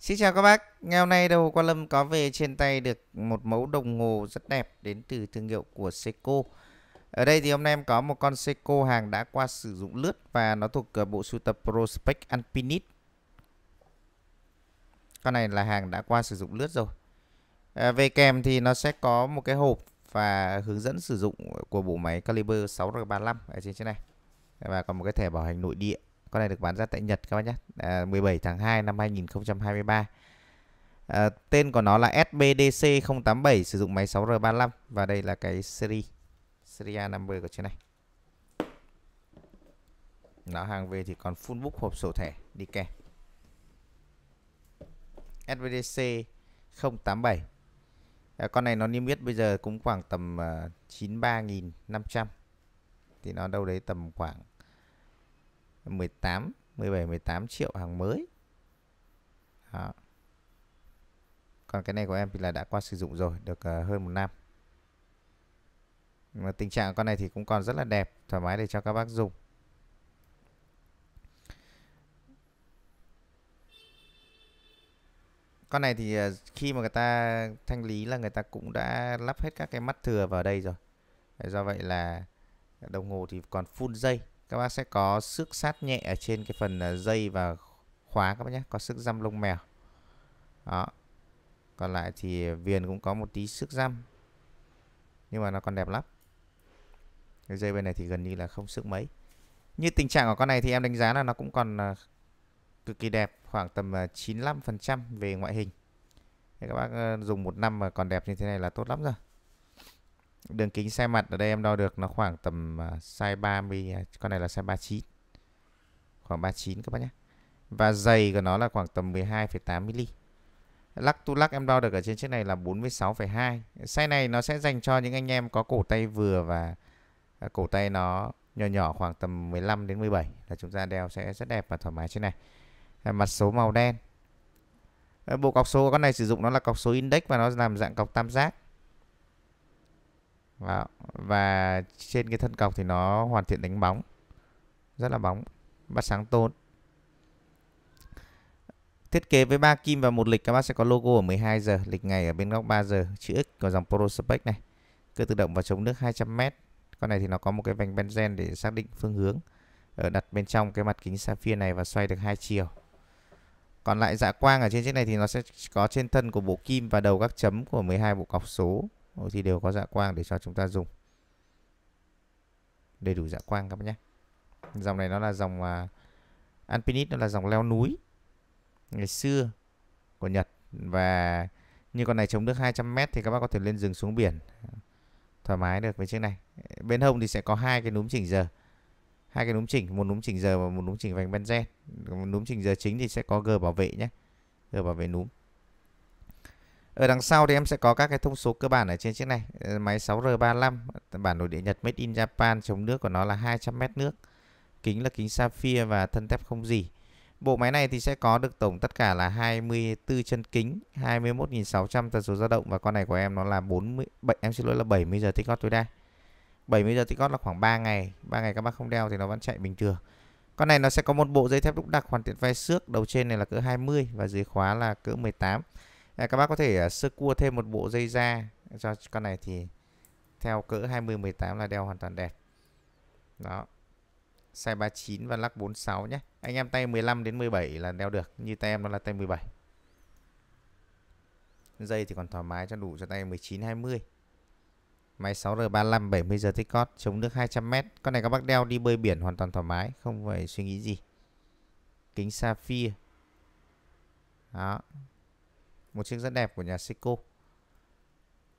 Xin chào các bác, ngày hôm nay đầu quan Lâm có về trên tay được một mẫu đồng hồ rất đẹp đến từ thương hiệu của Seiko. Ở đây thì hôm nay em có một con Seiko hàng đã qua sử dụng lướt và nó thuộc bộ sưu tập Prospect Alpinist. Con này là hàng đã qua sử dụng lướt rồi. À, về kèm thì nó sẽ có một cái hộp và hướng dẫn sử dụng của bộ máy Caliber 6R35 ở trên trên này. Và còn một cái thẻ bảo hành nội địa con này được bán ra tại Nhật các bác nhé à, 17 tháng 2 năm 2023 à, tên của nó là SBDC 087 sử dụng máy 6R35 và đây là cái series serial number của chiếc này nó hàng về thì còn full book hộp sổ thẻ đi kèm SBDC 087 à, con này nó niêm yết bây giờ cũng khoảng tầm uh, à, 93.500 thì nó đâu đấy tầm khoảng 18 17 18 triệu hàng mới Đó. còn cái này của em thì là đã qua sử dụng rồi được uh, hơn một năm mà tình trạng con này thì cũng còn rất là đẹp thoải mái để cho các bác dùng con này thì ờ, khi mà người ta thanh lý là người ta cũng đã lắp hết các cái mắt thừa vào đây rồi do vậy là đồng hồ thì còn full dây các bác sẽ có sức sát nhẹ ở trên cái phần à, dây và khóa các bác nhé có sức răm lông mèo đó còn lại thì viền cũng có một tí sức răm nhưng mà nó còn đẹp lắm cái dây bên này thì gần như là không sức mấy như tình trạng của con này thì em đánh giá là nó cũng còn à, cực kỳ đẹp khoảng tầm 95% à, về ngoại hình các bác dùng một năm mà còn đẹp như thế này là tốt lắm rồi đường kính sai mặt ở đây em đo được nó khoảng tầm à, size 30 à, con này là size 39 khoảng 39 các bác nhé và dày của nó là khoảng tầm 12,8 mm lắc tu lắc em đo được ở trên chiếc này là 46,2 size này nó sẽ dành cho những anh em có cổ tay vừa và à, cổ tay nó nhỏ nhỏ khoảng tầm 15 đến 17 là chúng ta đeo sẽ rất đẹp và thoải mái trên này mặt số màu đen bộ cọc số của con này sử dụng nó là cọc số index và nó làm dạng cọc tam giác đó. Vâng, và trên cái thân cọc thì nó hoàn thiện đánh bóng. Rất là bóng, bắt sáng tốt. Thiết kế với ba kim và một lịch các bác sẽ có logo ở 12 giờ, lịch ngày ở bên góc 3 giờ, chữ X của dòng Prospect này. Cơ tự động và chống nước 200m. Con này thì nó có một cái vành benzen để xác định phương hướng. Ở ờ, đặt bên trong cái mặt kính sapphire này và xoay được hai chiều. Còn lại dạ quang ở trên chiếc này thì nó sẽ có trên thân của bộ kim và đầu các chấm của 12 bộ cọc số mỗi thì đều có dạ quang để cho chúng ta dùng đầy đủ dạ quang các bạn nhé dòng này nó là dòng uh, à, Alpinist nó là dòng leo núi ngày xưa của Nhật và như con này chống được 200m thì các bác có thể lên rừng xuống biển thoải mái được với chiếc này bên hông thì sẽ có hai cái núm chỉnh giờ hai cái núm chỉnh một núm chỉnh giờ và một núm chỉnh vành benzen núm chỉnh giờ chính thì sẽ có g bảo vệ nhé g bảo vệ núm ở ờ, đằng sau thì em sẽ có các cái thông số cơ bản ở trên chiếc này. Ờ, máy 6R35, bản đồ địa Nhật Made in Japan, chống nước của nó là 200m nước. Kính là kính sapphire và thân thép không gì. Bộ máy này thì sẽ có được tổng tất cả là 24 chân kính, 21.600 tần số dao động và con này của em nó là 40 7 em xin lỗi là 70 giờ tích gót tối đa. 70 giờ tích gót là khoảng 3 ngày, 3 ngày các bác không đeo thì nó vẫn chạy bình thường. Con này nó sẽ có một bộ dây thép đúc đặc hoàn thiện vai xước, đầu trên này là cỡ 20 và dưới khóa là cỡ 18 à, các bác có thể à, sơ cua thêm một bộ dây da cho con này thì theo cỡ 20 18 là đeo hoàn toàn đẹp đó size 39 và lắc 46 nhé anh em tay 15 đến 17 là đeo được như tay em nó là tay 17 dây thì còn thoải mái cho đủ cho tay 19 20 máy 6R35 70 giờ tích cót chống nước 200m con này các bác đeo đi bơi biển hoàn toàn thoải mái không phải suy nghĩ gì kính sapphire đó một chiếc rất đẹp của nhà Seiko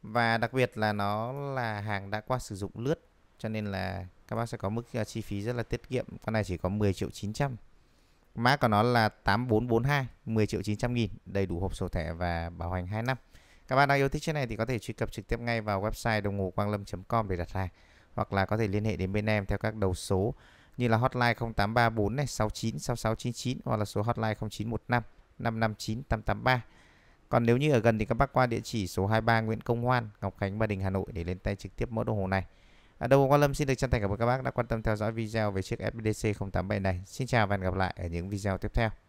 và đặc biệt là nó là hàng đã qua sử dụng lướt cho nên là các bác sẽ có mức à, chi phí rất là tiết kiệm con này chỉ có 10 triệu 900 mã của nó là 8442 10 triệu 900 nghìn đầy đủ hộp sổ thẻ và bảo hành 2 năm các bạn nào yêu thích chiếc này thì có thể truy cập trực tiếp ngay vào website đồng hồ quang lâm.com để đặt hàng hoặc là có thể liên hệ đến bên em theo các đầu số như là hotline 0834 này 69 6699 hoặc là số hotline 0915 559 883 còn nếu như ở gần thì các bác qua địa chỉ số 23 Nguyễn Công Hoan, Ngọc Khánh, Ba Đình, Hà Nội để lên tay trực tiếp mẫu đồng hồ này. À, Đầu Quang Lâm xin được chân thành cảm ơn các bác đã quan tâm theo dõi video về chiếc FDC 087 này. Xin chào và hẹn gặp lại ở những video tiếp theo.